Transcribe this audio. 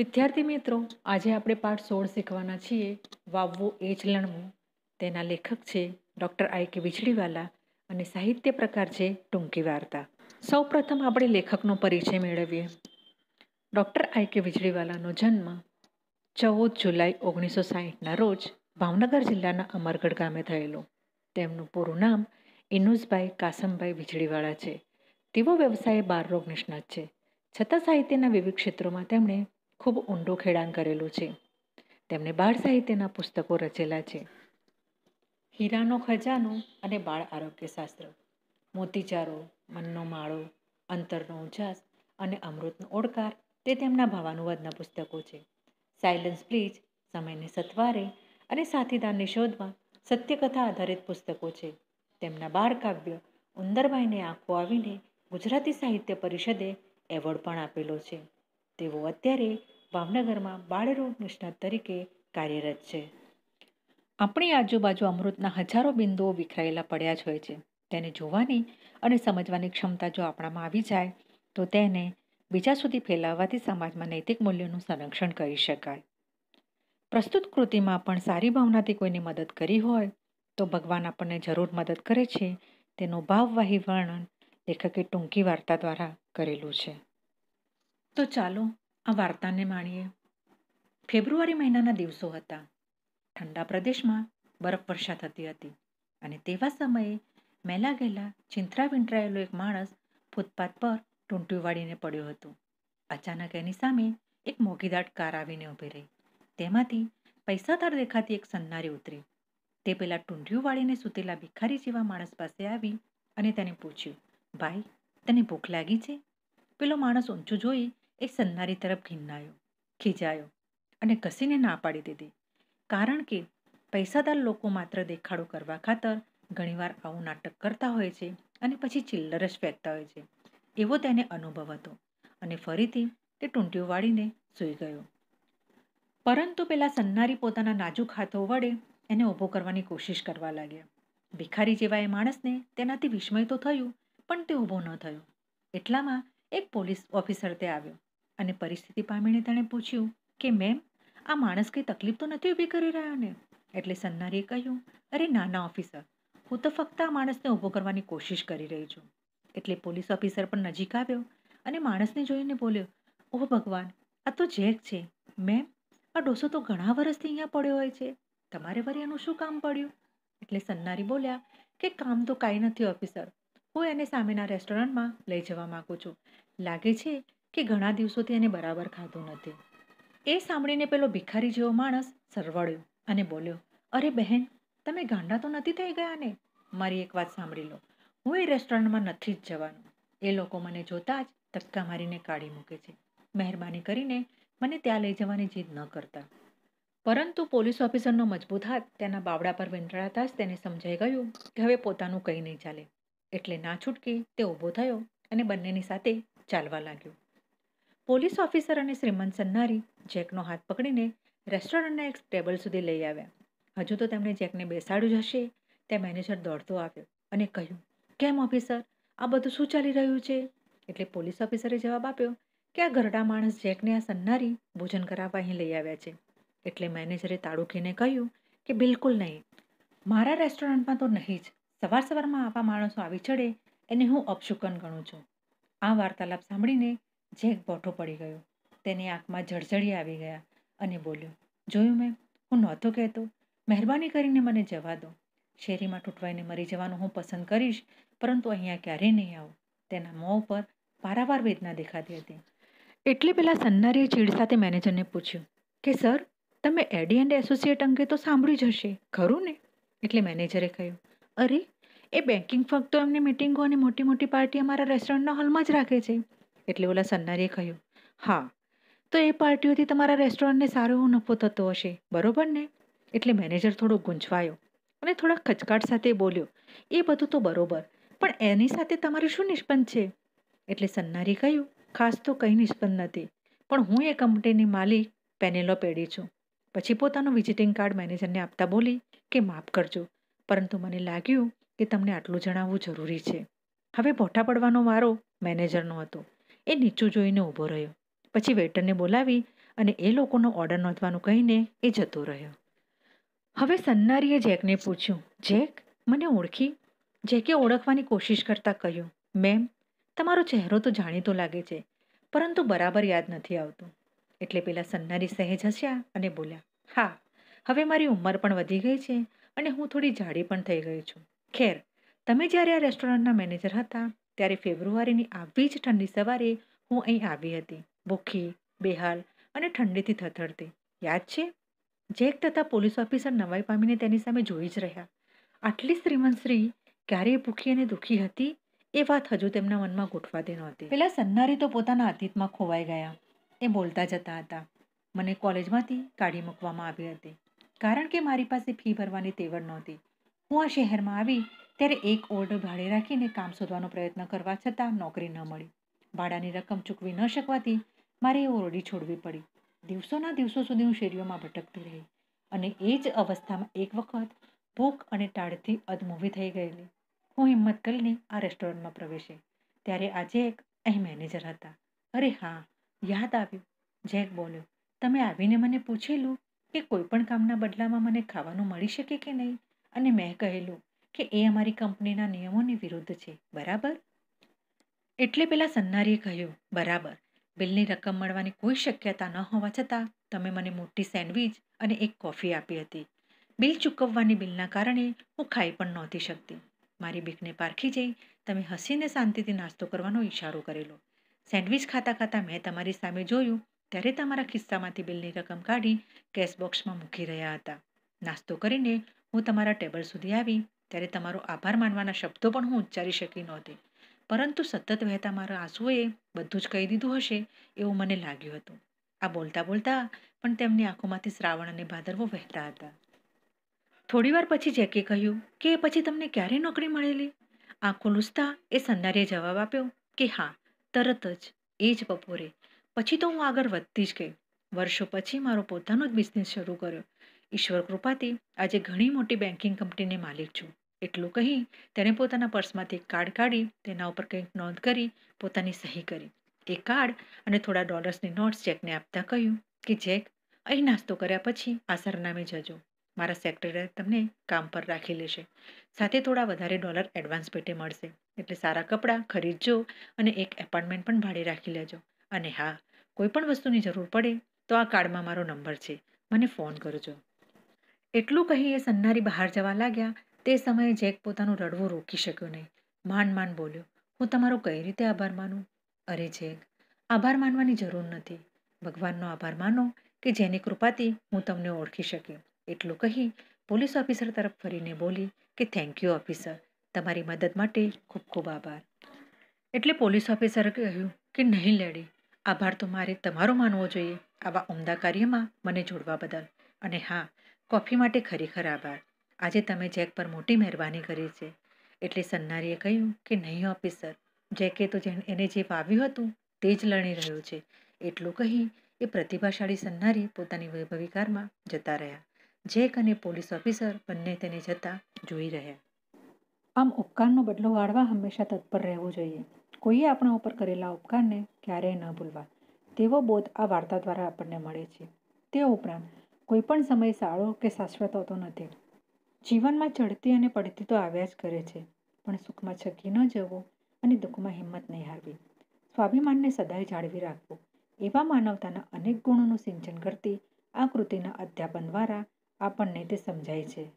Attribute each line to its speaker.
Speaker 1: વિદ્યાર્થી મિત્રો આજે આપણે પાઠ સોળ શીખવાના છીએ વાવવું એ જ લણવું તેના લેખક છે ડૉક્ટર આઈ કે વીજળીવાલા અને સાહિત્ય પ્રકાર છે ટૂંકી વાર્તા સૌ પ્રથમ આપણે લેખકનો પરિચય મેળવીએ ડૉક્ટર આઈ કે વીજળીવાલાનો જન્મ ચૌદ જુલાઈ ઓગણીસો સાહીઠના રોજ ભાવનગર જિલ્લાના અમરગઢ ગામે થયેલો તેમનું પૂરું નામ ઇનુસભાઈ કાસમભાઈ વીજળીવાળા છે તેવો વ્યવસાય બાર રોગ નિષ્ણાત છે છતાં સાહિત્યના વિવિધ ક્ષેત્રોમાં તેમણે ખૂબ ઊંડું ખેડાણ કરેલું છે તેમણે બાળ સાહિત્યના પુસ્તકો રચેલા છે હીરાનો ખજાનો અને બાળ આરોગ્યશાસ્ત્ર મોતીચારો મનનો માળો અંતરનો ઉજાસ અને અમૃતનો ઓળકાર તે તેમના ભાવાનુવાદના પુસ્તકો છે સાયલન્સ પ્લીઝ સમયને સત્વારે અને સાથીદારની શોધમાં સત્યકથા આધારિત પુસ્તકો છે તેમના બાળકાવ્ય કાવ્ય ઉંદરબાઈને આંખો આવીને ગુજરાતી સાહિત્ય પરિષદે એવોર્ડ પણ આપેલો છે તેઓ અત્યારે ભાવનગરમાં બાળરોગ નિષ્ણાત તરીકે કાર્યરત છે આપણી આજુબાજુ અમૃતના હજારો બિંદુઓ વિખરાયેલા પડ્યા જ હોય છે તેને જોવાની અને સમજવાની ક્ષમતા જો આપણામાં આવી જાય તો તેને બીજા સુધી ફેલાવવાથી સમાજમાં નૈતિક મૂલ્યોનું સંરક્ષણ કરી શકાય પ્રસ્તુત કૃતિમાં પણ સારી ભાવનાથી કોઈને મદદ કરી હોય તો ભગવાન આપણને જરૂર મદદ કરે છે તેનું ભાવવાહી વર્ણન લેખકે ટૂંકી વાર્તા દ્વારા કરેલું છે તો ચાલો આ વાર્તાને માણીએ ફેબ્રુઆરી મહિનાના દિવસો હતા ઠંડા પ્રદેશમાં બરફવર્ષા થતી હતી અને તેવા સમયે મેલા ગયેલા ચિંતરા વિંટરાયેલો એક માણસ ફૂટપાથ પર ટૂંટ્યું વાળીને પડ્યો હતો અચાનક એની સામે એક મોઘીદાટ કાર આવીને ઊભી રહી તેમાંથી પૈસાદાર દેખાતી એક સન્નારી ઉતરી તે પેલા ટૂંઢિયું વાળીને સૂતેલા ભિખારી જેવા માણસ પાસે આવી અને તેને પૂછ્યું ભાઈ તને ભૂખ લાગી છે પેલો માણસ ઊંચું જોઈ એ સન્નારી તરફ ઘિન્નાયો ખીજાયો અને ઘસીને ના પાડી દીધી કારણ કે પૈસાદાર લોકો માત્ર દેખાડો કરવા ખાતર ઘણીવાર આવું નાટક કરતા હોય છે અને પછી ચિલ્લરસ ફેંકતા હોય છે એવો તેને અનુભવ હતો અને ફરીથી તે ટૂંટીઓ વાળીને સૂઈ ગયો પરંતુ પેલા સન્નારી પોતાના નાજુક હાથો વડે એને ઊભો કરવાની કોશિશ કરવા લાગ્યા ભિખારી જેવા એ માણસને તેનાથી વિસ્મય તો થયું પણ તે ઊભો ન થયો એટલામાં એક પોલીસ ઓફિસર તે આવ્યો અને પરિસ્થિતિ પામીને તેણે પૂછ્યું કે મેમ આ માણસ કંઈ તકલીફ તો નથી ઊભી કરી રહ્યો ને એટલે સન્નારીએ કહ્યું અરે નાના ઓફિસર હું તો ફક્ત આ માણસને ઊભો કરવાની કોશિશ કરી રહી છું એટલે પોલીસ ઓફિસર પણ નજીક આવ્યો અને માણસને જોઈને બોલ્યો ઓહ ભગવાન આ તો જેક છે મેમ આ ડોસો તો ઘણા વર્ષથી અહીંયા પડ્યો હોય છે તમારે વળી એનું શું કામ પડ્યું એટલે સન્નારી બોલ્યા કે કામ તો કાંઈ નથી ઓફિસર હું એને સામેના રેસ્ટોરન્ટમાં લઈ જવા માગું છું લાગે છે કે ઘણા દિવસોથી એને બરાબર ખાધું નથી એ સાંભળીને પેલો ભિખારી જેવો માણસ સરવડ્યો અને બોલ્યો અરે બહેન તમે ગાંડા તો નથી થઈ ગયા ને મારી એક વાત સાંભળી લો હું એ રેસ્ટોરન્ટમાં નથી જ જવાનું એ લોકો મને જોતા જ ધક્કા મારીને કાઢી મૂકે છે મહેરબાની કરીને મને ત્યાં લઈ જવાની જીદ ન કરતા પરંતુ પોલીસ ઓફિસરનો મજબૂત હાથ તેના બાવડા પર વેંટળાતા જ તેને સમજાઈ ગયું કે હવે પોતાનું કંઈ નહીં ચાલે એટલે ના છૂટકી તે ઊભો થયો અને બંનેની સાથે ચાલવા લાગ્યો પોલીસ ઓફિસર અને શ્રીમંત સન્નારી જેકનો હાથ પકડીને રેસ્ટોરન્ટના એક ટેબલ સુધી લઈ આવ્યા હજુ તો તેમણે જેકને બેસાડ્યું જ હશે ત્યાં મેનેજર દોડતો આવ્યો અને કહ્યું કેમ ઓફિસર આ બધું શું ચાલી રહ્યું છે એટલે પોલીસ ઓફિસરે જવાબ આપ્યો કે આ ઘરડા માણસ જેકને આ સન્નારી ભોજન કરાવવા અહીં લઈ આવ્યા છે એટલે મેનેજરે તાળુખીને કહ્યું કે બિલકુલ નહીં મારા રેસ્ટોરન્ટમાં તો નહીં જ સવાર સવારમાં આવા માણસો આવી ચડે એને હું અપશુકન ગણું છું આ વાર્તાલાપ સાંભળીને જેક બોઠો પડી ગયો તેની આંખમાં જળજળી આવી ગયા અને બોલ્યો જોયું મેમ હું નહોતો કહેતો મહેરબાની કરીને મને જવા દો શેરીમાં તૂટવાઈને મરી જવાનું હું પસંદ કરીશ પરંતુ અહીંયા ક્યારેય નહીં આવું તેના મોં ઉપર પારાવાર વેદના દેખાતી હતી એટલે પેલા સન્નારીએ ચીડ સાથે મેનેજરને પૂછ્યું કે સર તમે એડી એન્ડ એસોસિએટ અંગે તો સાંભળ્યું જ હશે ખરું ને એટલે મેનેજરે કહ્યું અરે એ બેન્કિંગ ફક્ત એમની મિટિંગો અને મોટી મોટી પાર્ટી અમારા રેસ્ટોરન્ટના હોલમાં જ રાખે છે એટલે ઓલા સન્નારીએ કહ્યું હા તો એ પાર્ટીઓથી તમારા રેસ્ટોરન્ટને સારો એવો નફો થતો હશે બરોબર ને એટલે મેનેજર થોડો ગૂંચવાયો અને થોડા ખચકાટ સાથે બોલ્યો એ બધું તો બરોબર પણ એની સાથે તમારું શું નિષ્પન્ન છે એટલે સન્નારી કહ્યું ખાસ તો કંઈ નિષ્પન્ન નથી પણ હું એ કંપનીની માલિક પેનેલો પેઢી છું પછી પોતાનું વિઝિટિંગ કાર્ડ મેનેજરને આપતા બોલી કે માફ કરજો પરંતુ મને લાગ્યું કે તમને આટલું જણાવવું જરૂરી છે હવે ભોઠા પડવાનો વારો મેનેજરનો હતો એ નીચું જોઈને ઊભો રહ્યો પછી વેઇટરને બોલાવી અને એ લોકોનો ઓર્ડર નોંધવાનું કહીને એ જતો રહ્યો હવે સન્નારીએ જેકને પૂછ્યું જેક મને ઓળખી જેકે ઓળખવાની કોશિશ કરતાં કહ્યું મેમ તમારો ચહેરો તો જાણીતો લાગે છે પરંતુ બરાબર યાદ નથી આવતું એટલે પેલા સન્નારી સહેજ હસ્યા અને બોલ્યા હા હવે મારી ઉંમર પણ વધી ગઈ છે અને હું થોડી જાડી પણ થઈ ગઈ છું ખેર તમે જ્યારે આ રેસ્ટોરન્ટના મેનેજર હતા ત્યારે ફેબ્રુઆરીની આવી જ ઠંડી સવારે હું અહીં આવી હતી ભૂખી બેહાલ અને ઠંડીથી થથડતી યાદ છે જેક તથા પોલીસ ઓફિસર નવાઈ પામીને તેની સામે જોઈ જ રહ્યા આટલી શ્રીમંત શ્રી ક્યારેય ભૂખી અને દુઃખી હતી એ વાત હજુ તેમના મનમાં ગોઠવાતી નહોતી પેલા સન્નારી તો પોતાના અતીતમાં ખોવાઈ ગયા એ બોલતા જતા હતા મને કોલેજમાંથી કાઢી મૂકવામાં આવી હતી કારણ કે મારી પાસે ફી ભરવાની તેવડ નહોતી હું આ શહેરમાં આવી ત્યારે એક ઓરડો ભાડે રાખીને કામ શોધવાનો પ્રયત્ન કરવા છતાં નોકરી ન મળી ભાડાની રકમ ચૂકવી ન શકવાથી મારે એ ઓરડી છોડવી પડી દિવસોના દિવસો સુધી હું શેરીઓમાં ભટકતી રહી અને એ જ અવસ્થામાં એક વખત ભૂખ અને ટાળથી અધમૂવી થઈ ગયેલી હું હિંમત કરીને આ રેસ્ટોરન્ટમાં પ્રવેશી ત્યારે આજે એક અહીં મેનેજર હતા અરે હા યાદ આવ્યું જેક બોલ્યો તમે આવીને મને પૂછેલું કે કોઈપણ કામના બદલામાં મને ખાવાનું મળી શકે કે નહીં અને મેં કહેલું કે એ અમારી કંપનીના નિયમોની વિરુદ્ધ છે બરાબર એટલે પેલા સન્નારીએ કહ્યું બરાબર બિલની રકમ મળવાની કોઈ શક્યતા ન હોવા છતાં તમે મને મોટી સેન્ડવિચ અને એક કોફી આપી હતી બિલ ચૂકવવાની બિલના કારણે હું ખાઈ પણ નહોતી શકતી મારી બીકને પારખી જઈ તમે હસીને શાંતિથી નાસ્તો કરવાનો ઈશારો કરેલો સેન્ડવિચ ખાતા ખાતા મેં તમારી સામે જોયું ત્યારે તમારા ખિસ્સામાંથી બિલની રકમ કાઢી કેશ બોક્સમાં મૂકી રહ્યા હતા નાસ્તો કરીને હું તમારા ટેબલ સુધી આવી ત્યારે તમારો આભાર માનવાના શબ્દો પણ હું ઉચ્ચારી શકી નહોતી પરંતુ સતત વહેતા મારા આંસુએ બધું જ કહી દીધું હશે એવું મને લાગ્યું હતું આ બોલતા બોલતા પણ તેમની આંખોમાંથી શ્રાવણ અને ભાદરવો વહેતા હતા થોડીવાર પછી જેકે કહ્યું કે પછી તમને ક્યારે નોકરી મળેલી આંખો લૂસતા એ સન્નારીએ જવાબ આપ્યો કે હા તરત જ એ જ બપોરે પછી તો હું આગળ વધતી જ ગઈ વર્ષો પછી મારો પોતાનો જ બિઝનેસ શરૂ કર્યો ઈશ્વર કૃપાથી આજે ઘણી મોટી બેન્કિંગ કંપનીની માલિક છું એટલું કહી તેણે પોતાના પર્સમાંથી એક કાર્ડ કાઢી તેના ઉપર કંઈક નોંધ કરી પોતાની સહી કરી એ કાર્ડ અને થોડા ડોલર્સની નોટ્સ ચેકને આપતા કહ્યું કે જેક અહીં નાસ્તો કર્યા પછી આ સરનામે જજો મારા સેક્રેટરી તમને કામ પર રાખી લેશે સાથે થોડા વધારે ડોલર એડવાન્સ પેટે મળશે એટલે સારા કપડાં ખરીદજો અને એક એપાર્ટમેન્ટ પણ ભાડે રાખી લેજો અને હા કોઈ પણ વસ્તુની જરૂર પડે તો આ કાર્ડમાં મારો નંબર છે મને ફોન કરજો એટલું કહી એ સન્નારી બહાર જવા લાગ્યા તે સમયે જેક પોતાનું રડવું રોકી શક્યો નહીં માંડ માંડ બોલ્યો હું તમારો કઈ રીતે આભાર માનું અરે જેક આભાર માનવાની જરૂર નથી ભગવાનનો આભાર માનો કે જેની કૃપાથી હું તમને ઓળખી શક્યો એટલું કહી પોલીસ ઓફિસર તરફ ફરીને બોલી કે થેન્ક યુ ઓફિસર તમારી મદદ માટે ખૂબ ખૂબ આભાર એટલે પોલીસ ઓફિસરે કહ્યું કે નહીં લેડી આભાર તો મારે તમારો માનવો જોઈએ આવા ઉમદા કાર્યમાં મને જોડવા બદલ અને હા કોફી માટે ખરેખર આભાર આજે તમે જેક પર મોટી મહેરબાની કરી છે એટલે સન્નારીએ કહ્યું કે નહીં ઓફિસર જેકે તો એને જે વાવ્યું હતું તે જ લણી રહ્યું છે એટલું કહી એ પ્રતિભાશાળી સન્નારી પોતાની વૈભવી કારમાં જતા રહ્યા જેક અને પોલીસ ઓફિસર બંને તેને જતા જોઈ રહ્યા આમ ઉપકારનો બદલો વાળવા હંમેશા તત્પર રહેવું જોઈએ કોઈએ આપણા ઉપર કરેલા ઉપકારને ક્યારેય ન ભૂલવા તેવો બોધ આ વાર્તા દ્વારા આપણને મળે છે તે ઉપરાંત કોઈ પણ સમય સાળો કે શાશ્વત હોતો નથી જીવનમાં ચડતી અને પડતી તો આવ્યા જ કરે છે પણ સુખમાં છકી ન જવું અને દુઃખમાં હિંમત નહીં હારવી સ્વાભિમાનને સદાય જાળવી રાખવું એવા માનવતાના અનેક ગુણોનું સિંચન કરતી આ કૃતિના અધ્યાપન દ્વારા આપણને તે સમજાય છે